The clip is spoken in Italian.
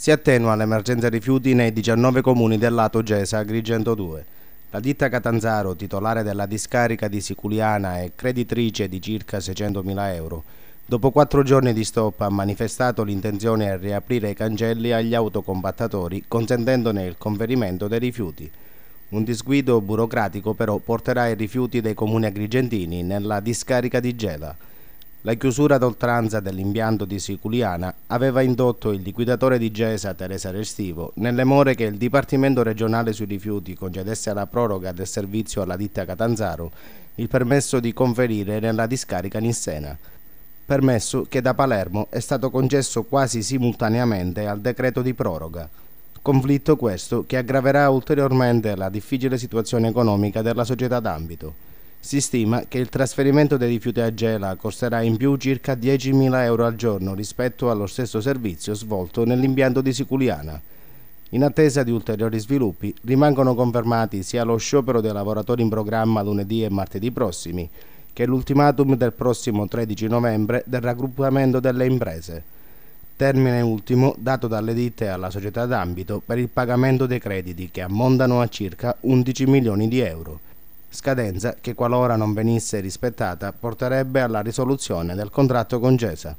Si attenua l'emergenza rifiuti nei 19 comuni del lato Gesa Agrigento 2. La ditta Catanzaro, titolare della discarica di Siculiana e creditrice di circa 600.000 euro, dopo quattro giorni di stop ha manifestato l'intenzione di riaprire i cancelli agli autocombattatori consentendone il conferimento dei rifiuti. Un disguido burocratico però porterà i rifiuti dei comuni agrigentini nella discarica di Gela. La chiusura ad dell'impianto di Siculiana aveva indotto il liquidatore di Gesa Teresa Restivo nelle more che il Dipartimento regionale sui rifiuti concedesse alla proroga del servizio alla ditta Catanzaro il permesso di conferire nella discarica Nissena. Permesso che da Palermo è stato concesso quasi simultaneamente al decreto di proroga. Conflitto questo che aggraverà ulteriormente la difficile situazione economica della società d'ambito. Si stima che il trasferimento dei rifiuti a Gela costerà in più circa 10.000 euro al giorno rispetto allo stesso servizio svolto nell'impianto di Siculiana. In attesa di ulteriori sviluppi, rimangono confermati sia lo sciopero dei lavoratori in programma lunedì e martedì prossimi, che l'ultimatum del prossimo 13 novembre del raggruppamento delle imprese. Termine ultimo dato dalle ditte alla società d'ambito per il pagamento dei crediti che ammontano a circa 11 milioni di euro scadenza che qualora non venisse rispettata porterebbe alla risoluzione del contratto con Gesa.